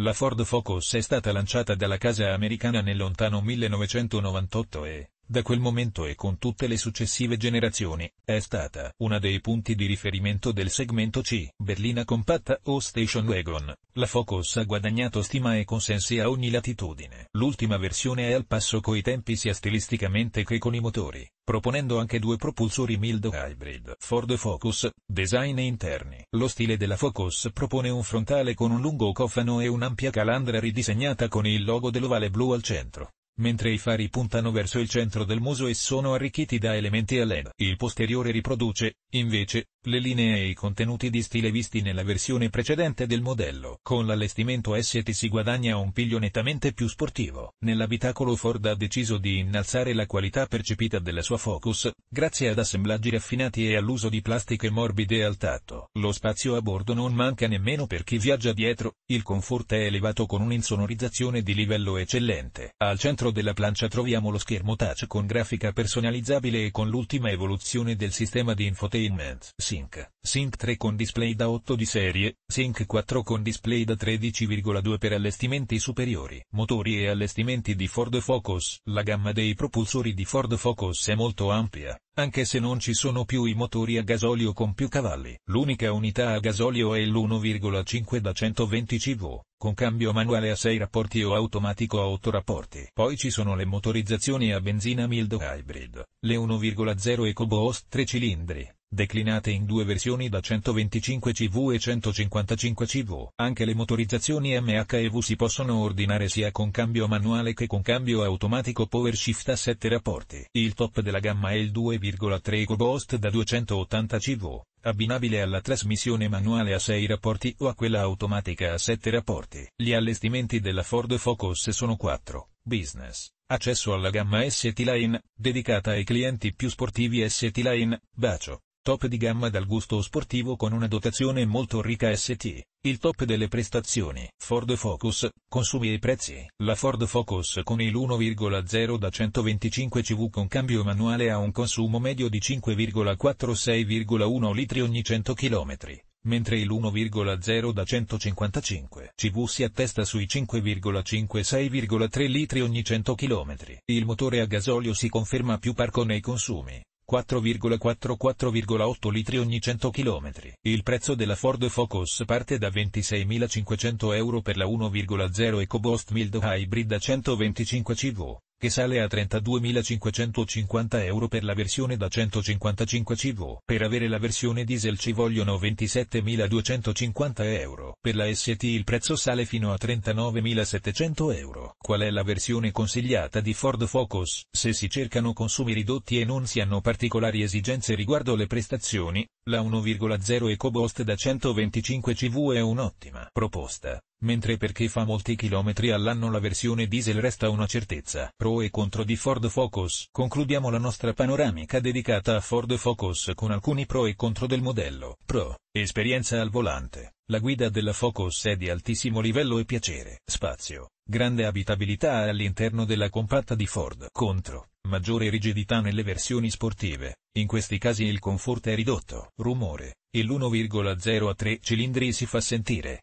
La Ford Focus è stata lanciata dalla casa americana nel lontano 1998 e, da quel momento e con tutte le successive generazioni, è stata una dei punti di riferimento del segmento C, berlina compatta o station wagon. La Focus ha guadagnato stima e consensi a ogni latitudine. L'ultima versione è al passo coi tempi sia stilisticamente che con i motori, proponendo anche due propulsori mildo hybrid. Ford Focus, design e interni. Lo stile della Focus propone un frontale con un lungo cofano e un'ampia calandra ridisegnata con il logo dell'ovale blu al centro mentre i fari puntano verso il centro del muso e sono arricchiti da elementi a LED. Il posteriore riproduce, invece, le linee e i contenuti di stile visti nella versione precedente del modello. Con l'allestimento ST si guadagna un piglio nettamente più sportivo. Nell'abitacolo Ford ha deciso di innalzare la qualità percepita della sua Focus, grazie ad assemblaggi raffinati e all'uso di plastiche morbide al tatto. Lo spazio a bordo non manca nemmeno per chi viaggia dietro, il comfort è elevato con un'insonorizzazione di livello eccellente. Al centro centro della plancia troviamo lo schermo touch con grafica personalizzabile e con l'ultima evoluzione del sistema di infotainment Sync. Sync 3 con display da 8 di serie, Sync 4 con display da 13,2 per allestimenti superiori. Motori e allestimenti di Ford Focus. La gamma dei propulsori di Ford Focus è molto ampia, anche se non ci sono più i motori a gasolio con più cavalli. L'unica unità a gasolio è l'1,5 da 120 CV, con cambio manuale a 6 rapporti o automatico a 8 rapporti. Poi ci sono le motorizzazioni a benzina mild hybrid, le 1,0 EcoBoost 3 cilindri declinate in due versioni da 125 CV e 155 CV. Anche le motorizzazioni MHEV si possono ordinare sia con cambio manuale che con cambio automatico power shift a 7 rapporti. Il top della gamma è il 2,3 EcoBoost da 280 CV, abbinabile alla trasmissione manuale a 6 rapporti o a quella automatica a 7 rapporti. Gli allestimenti della Ford Focus sono 4, business, accesso alla gamma ST-Line, dedicata ai clienti più sportivi ST-Line, bacio, top di gamma dal gusto sportivo con una dotazione molto ricca ST, il top delle prestazioni. Ford Focus, consumi e prezzi. La Ford Focus con il 1,0 da 125 CV con cambio manuale ha un consumo medio di 5,46,1 litri ogni 100 km, mentre il 1,0 da 155 CV si attesta sui 5,56,3 litri ogni 100 km. Il motore a gasolio si conferma più parco nei consumi 4,44,8 litri ogni 100 km. Il prezzo della Ford Focus parte da 26.500 euro per la 1,0 EcoBoost Mild Hybrid a 125 CV, che sale a 32.550 euro per la versione da 155 CV. Per avere la versione diesel ci vogliono 27.250 euro. Per la ST il prezzo sale fino a 39.700 euro. Qual è la versione consigliata di Ford Focus? Se si cercano consumi ridotti e non si hanno particolari esigenze riguardo le prestazioni, la 1,0 EcoBoost da 125 CV è un'ottima proposta mentre perché fa molti chilometri all'anno la versione diesel resta una certezza. Pro e contro di Ford Focus. Concludiamo la nostra panoramica dedicata a Ford Focus con alcuni pro e contro del modello. Pro. Esperienza al volante. La guida della Focus è di altissimo livello e piacere. Spazio. Grande abitabilità all'interno della compatta di Ford. Contro. Maggiore rigidità nelle versioni sportive. In questi casi il comfort è ridotto. Rumore. Il 1,0 a 3 cilindri si fa sentire